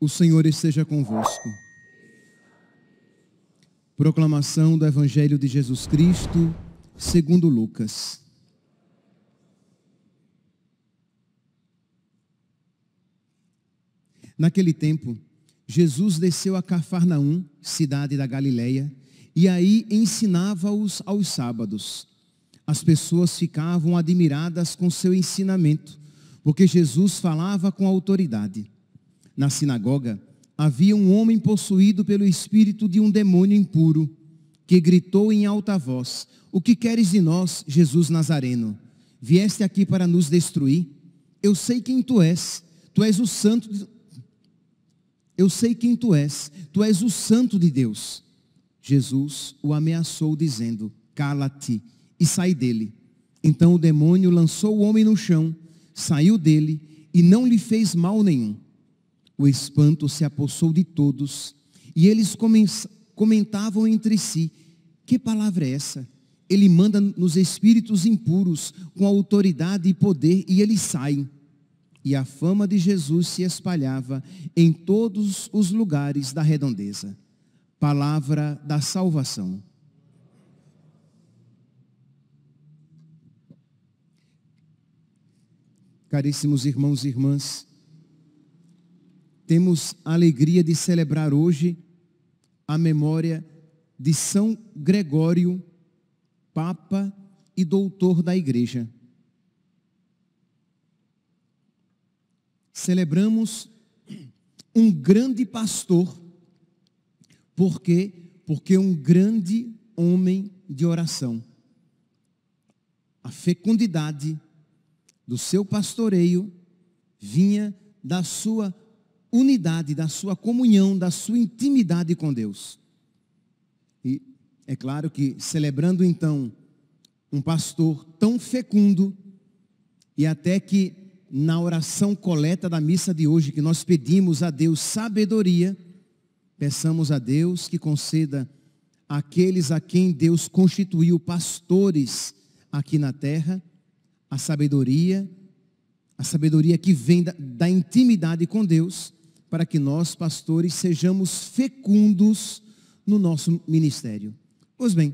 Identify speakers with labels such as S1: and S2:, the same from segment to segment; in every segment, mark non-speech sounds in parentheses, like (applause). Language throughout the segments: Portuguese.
S1: O Senhor esteja convosco. Proclamação do Evangelho de Jesus Cristo, segundo Lucas. Naquele tempo, Jesus desceu a Cafarnaum, cidade da Galileia, e aí ensinava-os aos sábados. As pessoas ficavam admiradas com seu ensinamento, porque Jesus falava com autoridade. Na sinagoga, havia um homem possuído pelo espírito de um demônio impuro, que gritou em alta voz: O que queres de nós, Jesus Nazareno? Vieste aqui para nos destruir? Eu sei quem tu és. Tu és o santo eu sei quem tu és. Tu és o santo de Deus. Jesus o ameaçou dizendo: Cala-te e sai dele. Então o demônio lançou o homem no chão, saiu dele e não lhe fez mal nenhum. O espanto se apossou de todos e eles comentavam entre si: Que palavra é essa? Ele manda nos espíritos impuros com autoridade e poder e eles saem e a fama de Jesus se espalhava em todos os lugares da redondeza. Palavra da salvação. Caríssimos irmãos e irmãs, temos a alegria de celebrar hoje a memória de São Gregório, Papa e doutor da Igreja. celebramos um grande pastor, por quê? Porque um grande homem de oração. A fecundidade do seu pastoreio vinha da sua unidade, da sua comunhão, da sua intimidade com Deus. E é claro que celebrando então um pastor tão fecundo e até que na oração coleta da missa de hoje, que nós pedimos a Deus sabedoria, peçamos a Deus que conceda àqueles a quem Deus constituiu pastores aqui na terra, a sabedoria, a sabedoria que vem da, da intimidade com Deus, para que nós, pastores, sejamos fecundos no nosso ministério. Pois bem,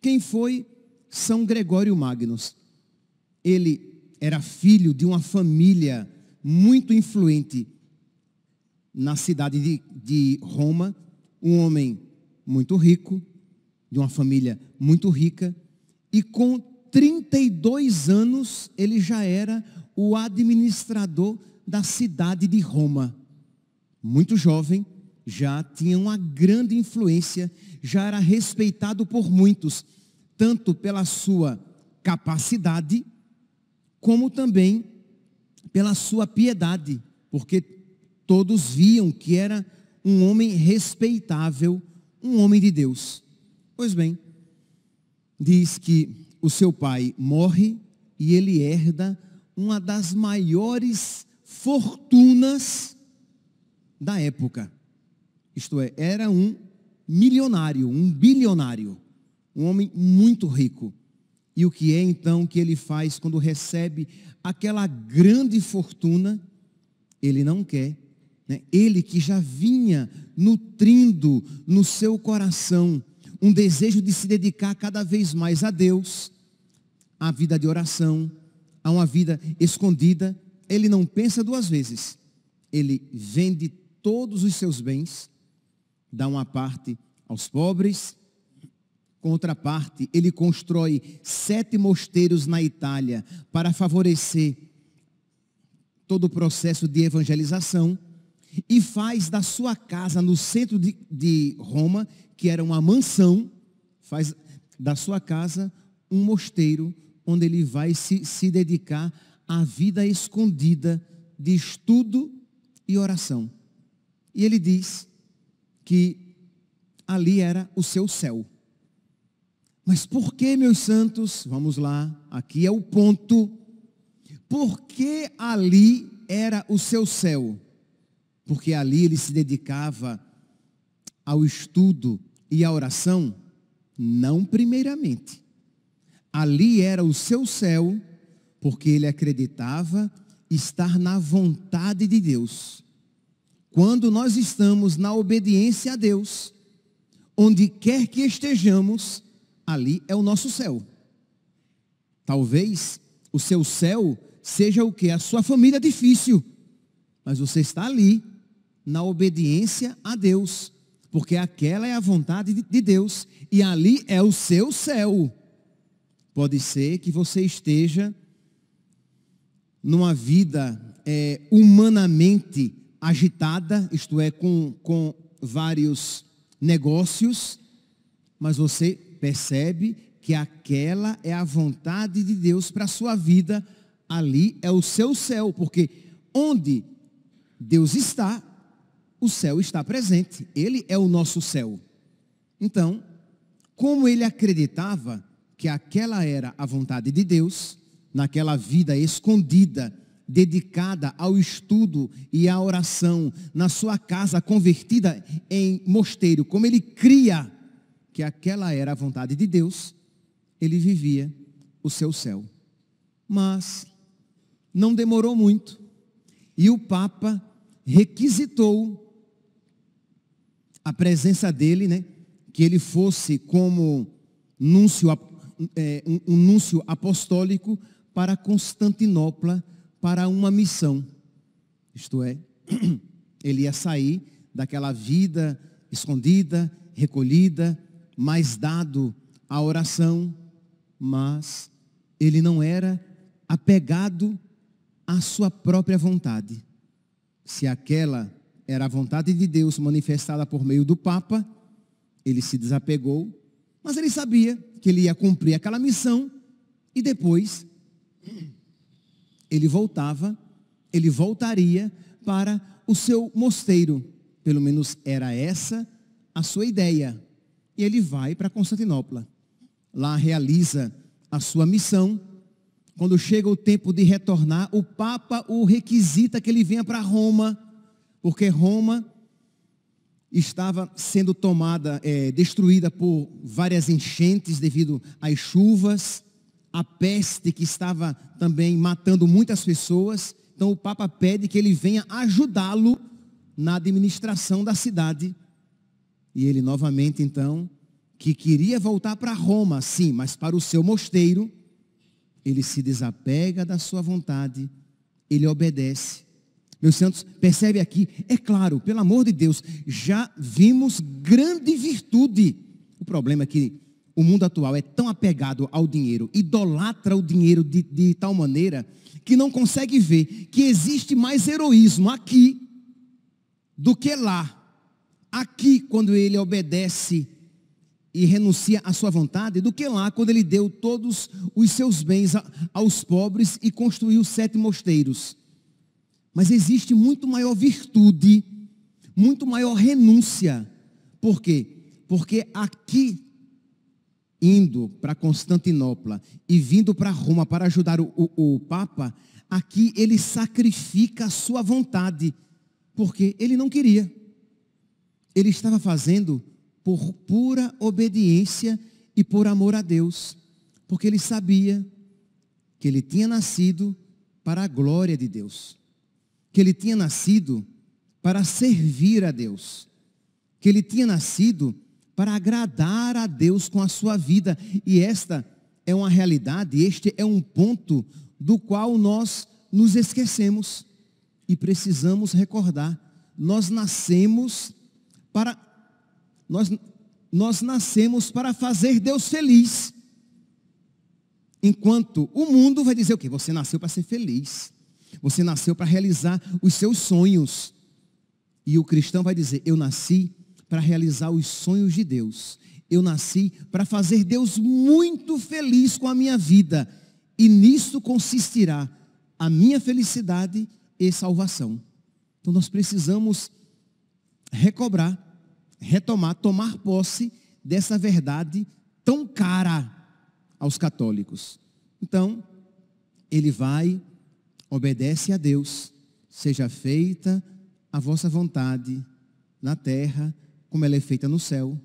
S1: quem foi São Gregório Magnus? Ele era filho de uma família muito influente na cidade de, de Roma, um homem muito rico, de uma família muito rica, e com 32 anos ele já era o administrador da cidade de Roma. Muito jovem, já tinha uma grande influência, já era respeitado por muitos, tanto pela sua capacidade como também pela sua piedade, porque todos viam que era um homem respeitável, um homem de Deus. Pois bem, diz que o seu pai morre e ele herda uma das maiores fortunas da época. Isto é, era um milionário, um bilionário, um homem muito rico. E o que é então que ele faz quando recebe aquela grande fortuna? Ele não quer. Né? Ele que já vinha nutrindo no seu coração um desejo de se dedicar cada vez mais a Deus, à vida de oração, a uma vida escondida, ele não pensa duas vezes. Ele vende todos os seus bens, dá uma parte aos pobres, Contraparte, ele constrói sete mosteiros na Itália para favorecer todo o processo de evangelização e faz da sua casa no centro de, de Roma, que era uma mansão, faz da sua casa um mosteiro onde ele vai se, se dedicar à vida escondida de estudo e oração. E ele diz que ali era o seu céu. Mas por que, meus santos? Vamos lá, aqui é o ponto. Por que ali era o seu céu? Porque ali ele se dedicava ao estudo e à oração? Não primeiramente. Ali era o seu céu, porque ele acreditava estar na vontade de Deus. Quando nós estamos na obediência a Deus, onde quer que estejamos, ali é o nosso céu. Talvez o seu céu seja o que? A sua família é difícil. Mas você está ali, na obediência a Deus. Porque aquela é a vontade de Deus. E ali é o seu céu. Pode ser que você esteja numa vida é, humanamente agitada, isto é, com, com vários negócios, mas você percebe que aquela é a vontade de Deus para a sua vida, ali é o seu céu, porque onde Deus está, o céu está presente. Ele é o nosso céu. Então, como ele acreditava que aquela era a vontade de Deus, naquela vida escondida, dedicada ao estudo e à oração, na sua casa convertida em mosteiro, como ele cria que aquela era a vontade de Deus, ele vivia o seu céu. Mas não demorou muito e o Papa requisitou a presença dele, né? que ele fosse como núncio, é, um, um núncio apostólico para Constantinopla para uma missão. Isto é, (clears throat) ele ia sair daquela vida escondida, recolhida, mais dado à oração, mas ele não era apegado à sua própria vontade. Se aquela era a vontade de Deus manifestada por meio do Papa, ele se desapegou, mas ele sabia que ele ia cumprir aquela missão e depois ele voltava, ele voltaria para o seu mosteiro. Pelo menos era essa a sua ideia e ele vai para Constantinopla. Lá realiza a sua missão. Quando chega o tempo de retornar, o Papa o requisita que ele venha para Roma, porque Roma estava sendo tomada, é, destruída por várias enchentes devido às chuvas, a peste que estava também matando muitas pessoas. Então o Papa pede que ele venha ajudá-lo na administração da cidade e ele novamente, então, que queria voltar para Roma, sim, mas para o seu mosteiro, ele se desapega da sua vontade, ele obedece. Meus santos, percebe aqui, é claro, pelo amor de Deus, já vimos grande virtude. O problema é que o mundo atual é tão apegado ao dinheiro, idolatra o dinheiro de, de tal maneira que não consegue ver que existe mais heroísmo aqui do que lá aqui quando ele obedece e renuncia à sua vontade, do que lá quando ele deu todos os seus bens aos pobres e construiu sete mosteiros. Mas existe muito maior virtude, muito maior renúncia. Por quê? Porque aqui, indo para Constantinopla e vindo para Roma para ajudar o, o, o Papa, aqui ele sacrifica a sua vontade, porque ele não queria ele estava fazendo por pura obediência e por amor a Deus, porque ele sabia que ele tinha nascido para a glória de Deus, que ele tinha nascido para servir a Deus, que ele tinha nascido para agradar a Deus com a sua vida, e esta é uma realidade, este é um ponto do qual nós nos esquecemos e precisamos recordar. Nós nascemos para nós nós nascemos para fazer Deus feliz. Enquanto o mundo vai dizer o quê? Você nasceu para ser feliz. Você nasceu para realizar os seus sonhos. E o cristão vai dizer: Eu nasci para realizar os sonhos de Deus. Eu nasci para fazer Deus muito feliz com a minha vida. E nisso consistirá a minha felicidade e salvação. Então nós precisamos recobrar, retomar, tomar posse dessa verdade tão cara aos católicos. Então, ele vai, obedece a Deus, seja feita a vossa vontade na terra, como ela é feita no céu.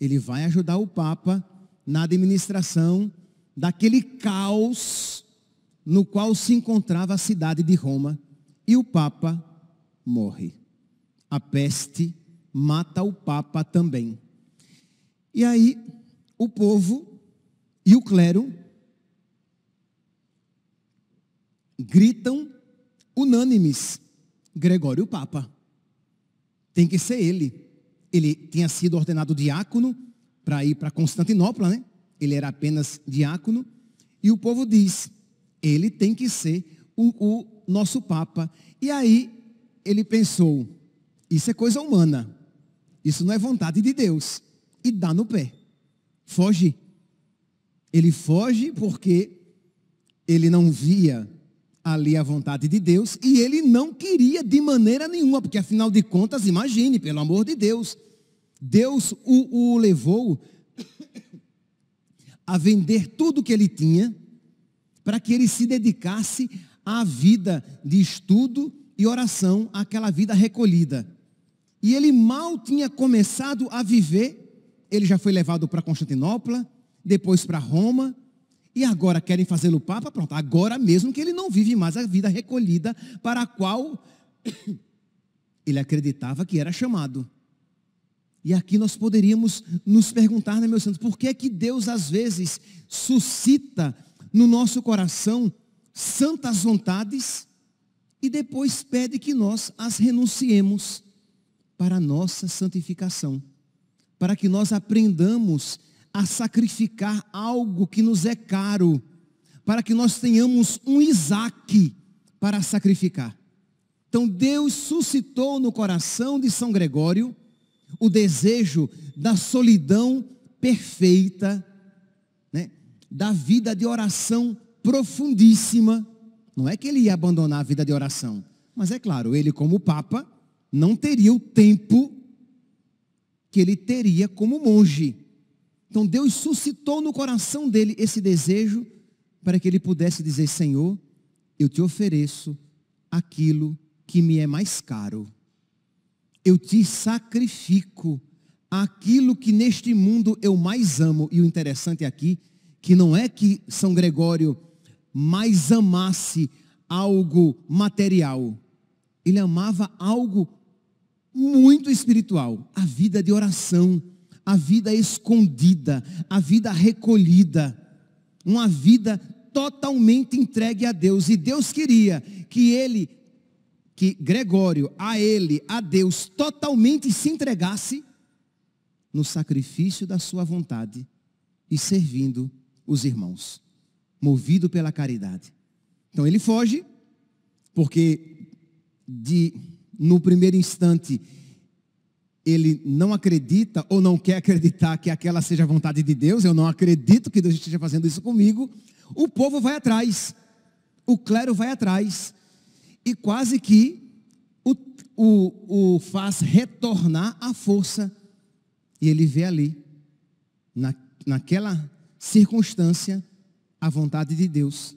S1: Ele vai ajudar o Papa na administração daquele caos no qual se encontrava a cidade de Roma. E o Papa morre a peste mata o Papa também. E aí, o povo e o clero gritam unânimes: Gregório o Papa. Tem que ser ele. Ele tinha sido ordenado diácono para ir para Constantinopla, né? Ele era apenas diácono. E o povo diz: ele tem que ser o, o nosso Papa. E aí ele pensou: isso é coisa humana. Isso não é vontade de Deus. E dá no pé. Foge. Ele foge porque ele não via ali a vontade de Deus e ele não queria de maneira nenhuma, porque afinal de contas, imagine, pelo amor de Deus, Deus o, o levou a vender tudo que ele tinha para que ele se dedicasse à vida de estudo e oração, àquela vida recolhida. E ele mal tinha começado a viver, ele já foi levado para Constantinopla, depois para Roma, e agora querem fazê-lo papa, pronto, agora mesmo que ele não vive mais a vida recolhida para a qual (coughs) ele acreditava que era chamado. E aqui nós poderíamos nos perguntar, né, meu santo, por que é que Deus às vezes suscita no nosso coração santas vontades e depois pede que nós as renunciemos? para a nossa santificação, para que nós aprendamos a sacrificar algo que nos é caro, para que nós tenhamos um Isaac para sacrificar. Então Deus suscitou no coração de São Gregório o desejo da solidão perfeita, né? da vida de oração profundíssima. Não é que ele ia abandonar a vida de oração, mas é claro, ele como Papa, não teria o tempo que ele teria como monge. Então Deus suscitou no coração dele esse desejo para que ele pudesse dizer: Senhor, eu te ofereço aquilo que me é mais caro. Eu te sacrifico aquilo que neste mundo eu mais amo. E o interessante aqui, que não é que São Gregório mais amasse algo material. Ele amava algo muito espiritual. A vida de oração, a vida escondida, a vida recolhida, uma vida totalmente entregue a Deus. E Deus queria que ele, que Gregório, a ele, a Deus, totalmente se entregasse no sacrifício da sua vontade e servindo os irmãos, movido pela caridade. Então ele foge, porque de no primeiro instante, ele não acredita ou não quer acreditar que aquela seja a vontade de Deus, eu não acredito que Deus esteja fazendo isso comigo, o povo vai atrás, o clero vai atrás, e quase que o, o, o faz retornar à força, e ele vê ali, na, naquela circunstância, a vontade de Deus,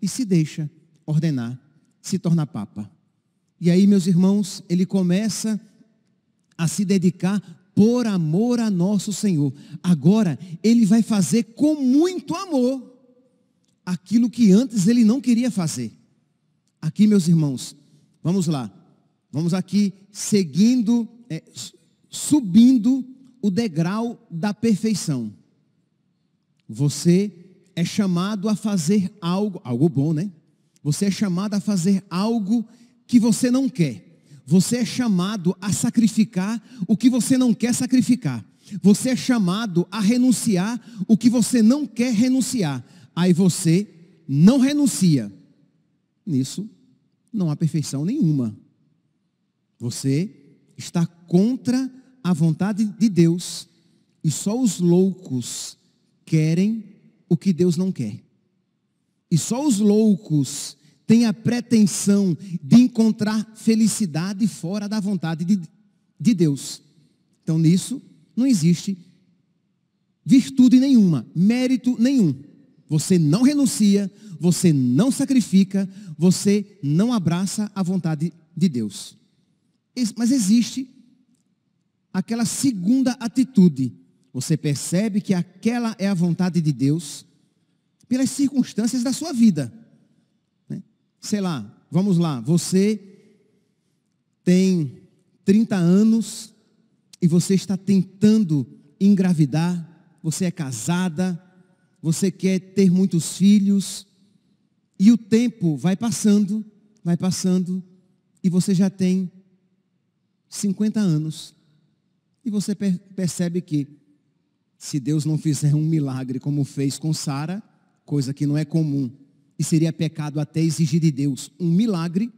S1: e se deixa ordenar, se torna papa. E aí, meus irmãos, ele começa a se dedicar por amor a nosso Senhor. Agora, ele vai fazer com muito amor aquilo que antes ele não queria fazer. Aqui, meus irmãos, vamos lá. Vamos aqui seguindo, é, subindo o degrau da perfeição. Você é chamado a fazer algo, algo bom, né? Você é chamado a fazer algo que que você não quer. Você é chamado a sacrificar o que você não quer sacrificar. Você é chamado a renunciar o que você não quer renunciar. Aí você não renuncia. Nisso não há perfeição nenhuma. Você está contra a vontade de Deus. E só os loucos querem o que Deus não quer. E só os loucos tem a pretensão de encontrar felicidade fora da vontade de, de Deus. Então nisso não existe virtude nenhuma, mérito nenhum. Você não renuncia, você não sacrifica, você não abraça a vontade de Deus. Mas existe aquela segunda atitude. Você percebe que aquela é a vontade de Deus pelas circunstâncias da sua vida sei lá, vamos lá, você tem 30 anos e você está tentando engravidar, você é casada, você quer ter muitos filhos, e o tempo vai passando, vai passando, e você já tem 50 anos. E você percebe que, se Deus não fizer um milagre como fez com Sara, coisa que não é comum, e seria pecado até exigir de Deus um milagre,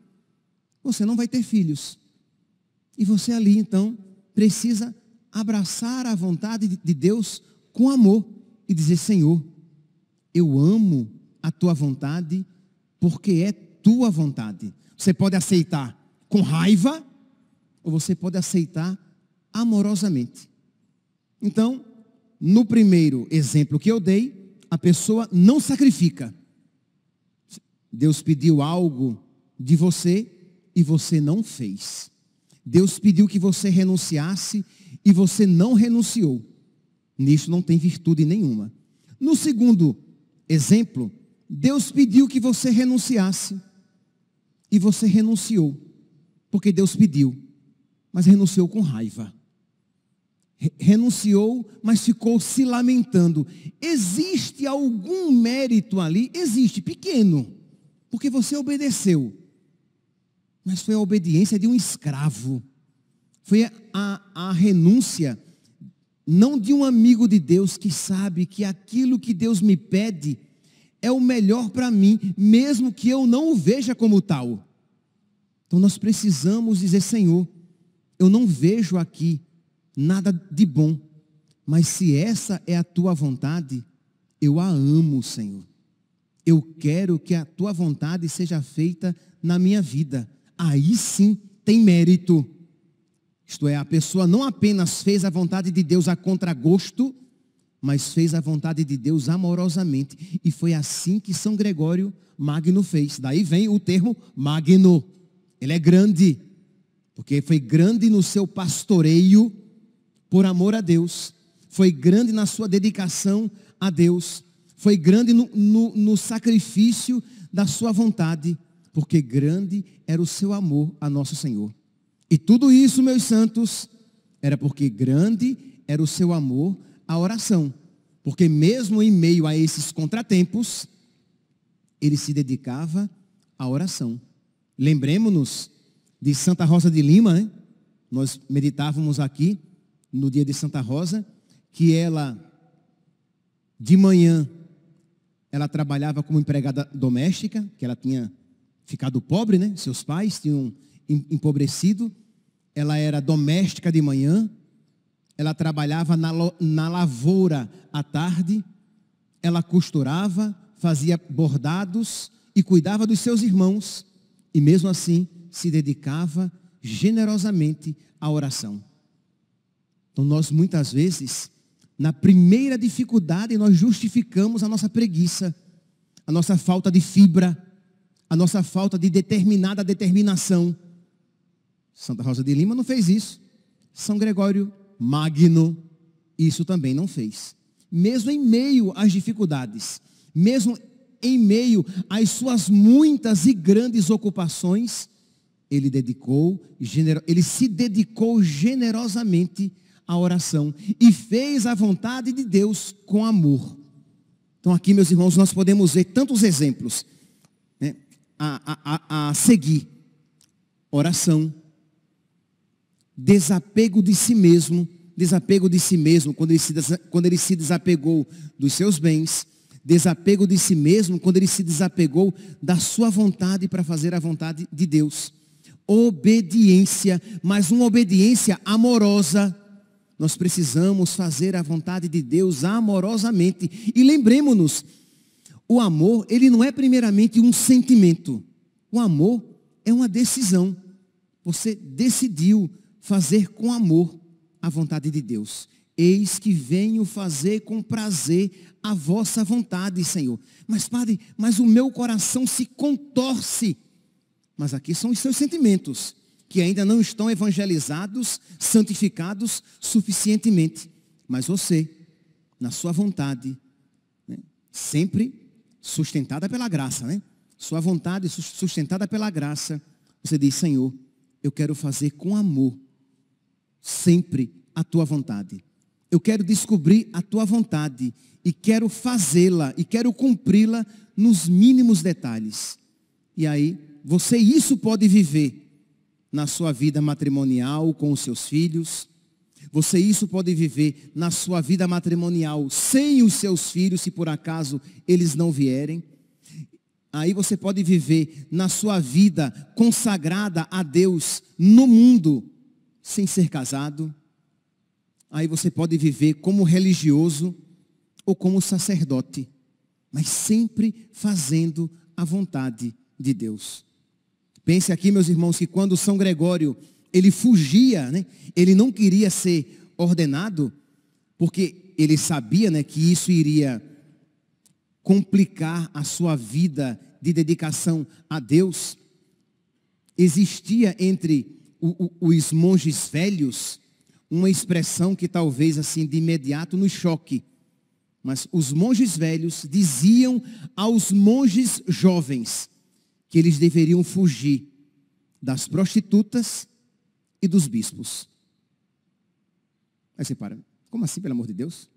S1: você não vai ter filhos. E você ali, então, precisa abraçar a vontade de Deus com amor e dizer: Senhor, eu amo a tua vontade porque é tua vontade. Você pode aceitar com raiva ou você pode aceitar amorosamente. Então, no primeiro exemplo que eu dei, a pessoa não sacrifica Deus pediu algo de você e você não fez. Deus pediu que você renunciasse e você não renunciou. Nisso não tem virtude nenhuma. No segundo exemplo, Deus pediu que você renunciasse e você renunciou, porque Deus pediu, mas renunciou com raiva. Renunciou, mas ficou se lamentando. Existe algum mérito ali? Existe, pequeno. Porque você obedeceu. Mas foi a obediência de um escravo. Foi a, a renúncia, não de um amigo de Deus que sabe que aquilo que Deus me pede é o melhor para mim, mesmo que eu não o veja como tal. Então nós precisamos dizer, Senhor, eu não vejo aqui nada de bom, mas se essa é a tua vontade, eu a amo, Senhor. Eu quero que a tua vontade seja feita na minha vida. Aí sim tem mérito. Isto é, a pessoa não apenas fez a vontade de Deus a contragosto, mas fez a vontade de Deus amorosamente. E foi assim que São Gregório Magno fez. Daí vem o termo magno. Ele é grande, porque foi grande no seu pastoreio por amor a Deus. Foi grande na sua dedicação a Deus foi grande no, no, no sacrifício da sua vontade, porque grande era o seu amor a nosso Senhor. E tudo isso, meus santos, era porque grande era o seu amor à oração. Porque mesmo em meio a esses contratempos, ele se dedicava à oração. Lembremos-nos de Santa Rosa de Lima, hein? nós meditávamos aqui no dia de Santa Rosa, que ela de manhã ela trabalhava como empregada doméstica, que ela tinha ficado pobre, né? Seus pais tinham empobrecido. Ela era doméstica de manhã. Ela trabalhava na, na lavoura à tarde. Ela costurava, fazia bordados e cuidava dos seus irmãos. E mesmo assim, se dedicava generosamente à oração. Então, nós muitas vezes na primeira dificuldade, nós justificamos a nossa preguiça, a nossa falta de fibra, a nossa falta de determinada determinação. Santa Rosa de Lima não fez isso. São Gregório Magno, isso também não fez. Mesmo em meio às dificuldades, mesmo em meio às suas muitas e grandes ocupações, ele dedicou, ele se dedicou generosamente a oração e fez a vontade de Deus com amor. Então aqui, meus irmãos, nós podemos ver tantos exemplos né, a, a, a seguir. Oração, desapego de si mesmo, desapego de si mesmo quando ele se, quando ele se desapegou dos seus bens, desapego de si mesmo quando ele se desapegou da sua vontade para fazer a vontade de Deus. Obediência, mas uma obediência amorosa, nós precisamos fazer a vontade de Deus amorosamente. E lembremos-nos, o amor, ele não é primeiramente um sentimento. O amor é uma decisão. Você decidiu fazer com amor a vontade de Deus. Eis que venho fazer com prazer a vossa vontade, Senhor. Mas, Padre, mas o meu coração se contorce. Mas aqui são os seus sentimentos que ainda não estão evangelizados, santificados suficientemente. Mas você, na sua vontade, né? sempre sustentada pela graça, né? Sua vontade sustentada pela graça, você diz, Senhor, eu quero fazer com amor sempre a tua vontade. Eu quero descobrir a tua vontade e quero fazê-la e quero cumpri-la nos mínimos detalhes. E aí, você isso pode viver na sua vida matrimonial com os seus filhos. Você isso pode viver na sua vida matrimonial sem os seus filhos, se por acaso eles não vierem. Aí você pode viver na sua vida consagrada a Deus no mundo sem ser casado. Aí você pode viver como religioso ou como sacerdote, mas sempre fazendo a vontade de Deus. Pense aqui, meus irmãos, que quando São Gregório ele fugia, né? ele não queria ser ordenado, porque ele sabia né, que isso iria complicar a sua vida de dedicação a Deus. Existia entre o, o, os monges velhos uma expressão que talvez assim de imediato nos choque. Mas os monges velhos diziam aos monges jovens, que eles deveriam fugir das prostitutas e dos bispos. Aí você para, como assim, pelo amor de Deus?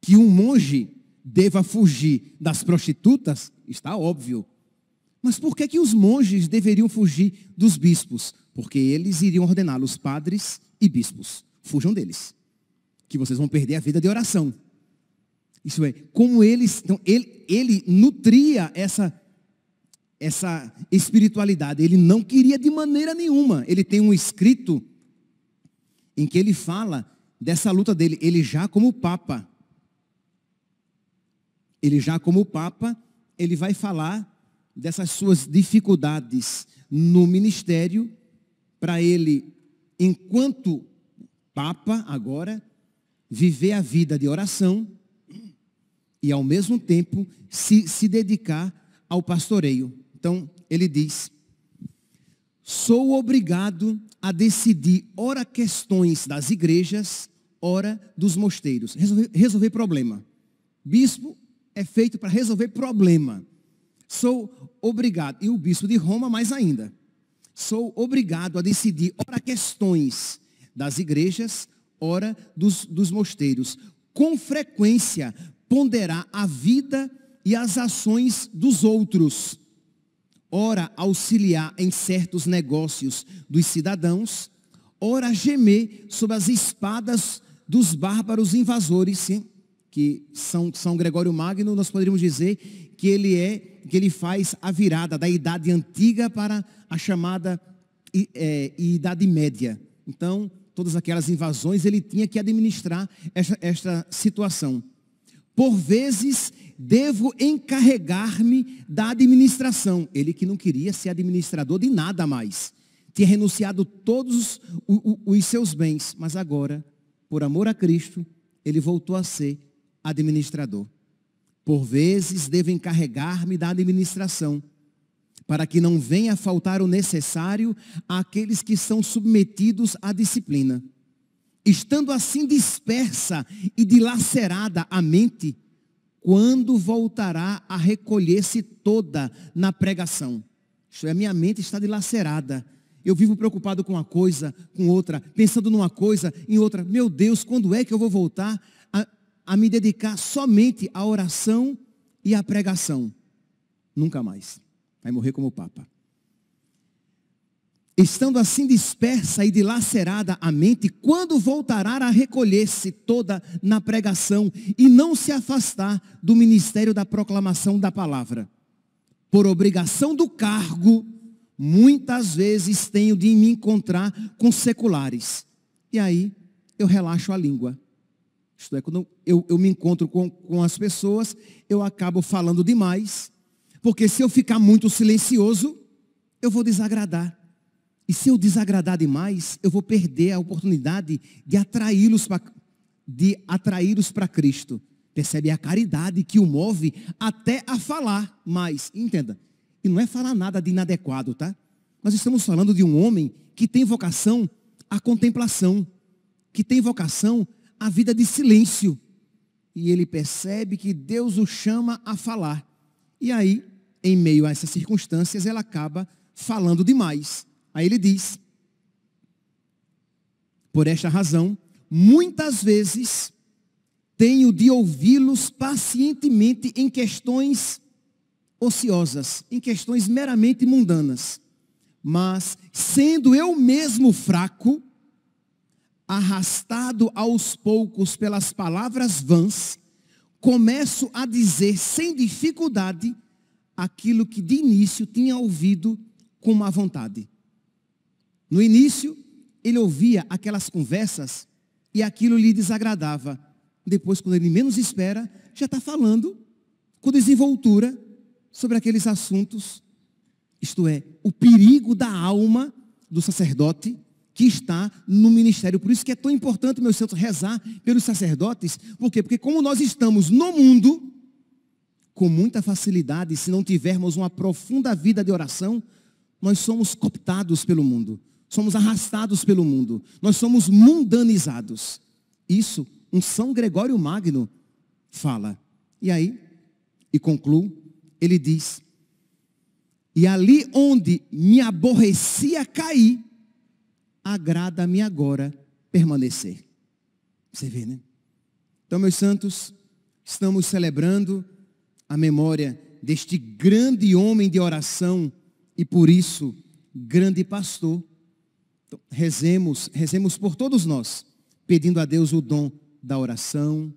S1: Que um monge deva fugir das prostitutas, está óbvio. Mas por que, que os monges deveriam fugir dos bispos? Porque eles iriam ordená-los padres e bispos. Fujam deles, que vocês vão perder a vida de oração. Isso é, como eles, então, ele, ele nutria essa essa espiritualidade. Ele não queria de maneira nenhuma. Ele tem um escrito em que ele fala dessa luta dele. Ele já como Papa. Ele já como Papa, ele vai falar dessas suas dificuldades no ministério para ele, enquanto Papa agora, viver a vida de oração e ao mesmo tempo se, se dedicar ao pastoreio. Então, ele diz: Sou obrigado a decidir, ora, questões das igrejas, ora, dos mosteiros. Resolver, resolver problema. Bispo é feito para resolver problema. Sou obrigado, e o bispo de Roma mais ainda, sou obrigado a decidir, ora, questões das igrejas, ora, dos, dos mosteiros. Com frequência, ponderar a vida e as ações dos outros ora auxiliar em certos negócios dos cidadãos, ora gemer sob as espadas dos bárbaros invasores, sim? que São, São Gregório Magno, nós poderíamos dizer que ele é, que ele faz a virada da idade antiga para a chamada é, idade média. Então, todas aquelas invasões, ele tinha que administrar esta, esta situação. Por vezes, devo encarregar-me da administração. Ele que não queria ser administrador de nada mais. Tinha renunciado todos os, seus bens, mas agora, por amor a Cristo, ele voltou a ser administrador. Por vezes devo encarregar-me da administração, para que não venha a faltar o necessário àqueles que são submetidos à disciplina. Estando assim dispersa e dilacerada a mente, quando voltará a recolher-se toda na pregação. Isso é, minha mente está dilacerada. Eu vivo preocupado com uma coisa, com outra, pensando numa coisa, em outra. Meu Deus, quando é que eu vou voltar a, a me dedicar somente à oração e à pregação? Nunca mais. Vai morrer como Papa. Estando assim dispersa e dilacerada a mente, quando voltará a recolher-se toda na pregação e não se afastar do ministério da proclamação da palavra? Por obrigação do cargo, muitas vezes tenho de me encontrar com seculares. E aí eu relaxo a língua. Isto é, quando eu, eu me encontro com, com as pessoas, eu acabo falando demais, porque se eu ficar muito silencioso, eu vou desagradar. E se eu desagradar demais, eu vou perder a oportunidade de atraí-los para de atraí-los para Cristo. Percebe a caridade que o move até a falar mais. Entenda. E não é falar nada de inadequado, tá? Nós estamos falando de um homem que tem vocação à contemplação, que tem vocação à vida de silêncio. E ele percebe que Deus o chama a falar. E aí, em meio a essas circunstâncias, ela acaba falando demais. Aí ele diz: Por esta razão, muitas vezes tenho de ouvi-los pacientemente em questões ociosas, em questões meramente mundanas. Mas, sendo eu mesmo fraco, arrastado aos poucos pelas palavras vãs, começo a dizer sem dificuldade aquilo que de início tinha ouvido com má vontade. No início, ele ouvia aquelas conversas e aquilo lhe desagradava. Depois, quando ele menos espera, já está falando com desenvoltura sobre aqueles assuntos, isto é, o perigo da alma do sacerdote que está no ministério. Por isso que é tão importante, meus santos, rezar pelos sacerdotes. Por quê? Porque como nós estamos no mundo, com muita facilidade, se não tivermos uma profunda vida de oração, nós somos cooptados pelo mundo. Somos arrastados pelo mundo. Nós somos mundanizados. Isso um São Gregório Magno fala. E aí, e concluo, ele diz: E ali onde me aborrecia cair, agrada-me agora permanecer. Você vê, né? Então, meus santos, estamos celebrando a memória deste grande homem de oração e por isso grande pastor então, rezemos, rezemos por todos nós, pedindo a Deus o dom da oração,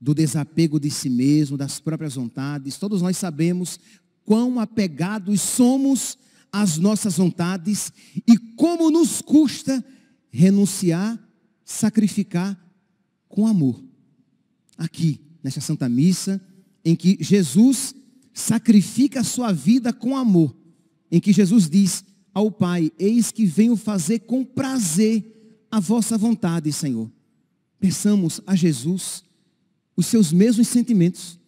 S1: do desapego de si mesmo, das próprias vontades. Todos nós sabemos quão apegados somos às nossas vontades e como nos custa renunciar, sacrificar com amor. Aqui, nesta Santa Missa, em que Jesus sacrifica a sua vida com amor, em que Jesus diz: ao Pai: Eis que venho fazer com prazer a vossa vontade, Senhor. Peçamos a Jesus os seus mesmos sentimentos,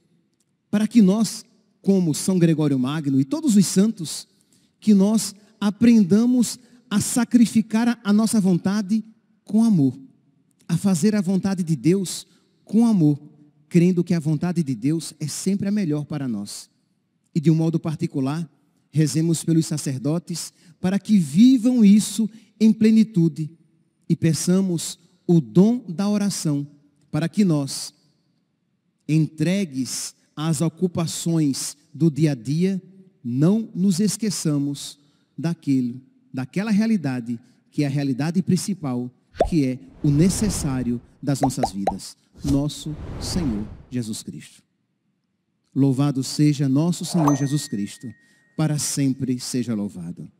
S1: para que nós, como São Gregório Magno e todos os santos, que nós aprendamos a sacrificar a nossa vontade com amor, a fazer a vontade de Deus com amor, crendo que a vontade de Deus é sempre a melhor para nós. E de um modo particular, Rezemos pelos sacerdotes para que vivam isso em plenitude e peçamos o dom da oração para que nós, entregues às ocupações do dia a dia, não nos esqueçamos daquilo, daquela realidade que é a realidade principal, que é o necessário das nossas vidas, nosso Senhor Jesus Cristo. Louvado seja nosso Senhor Jesus Cristo para sempre seja louvado.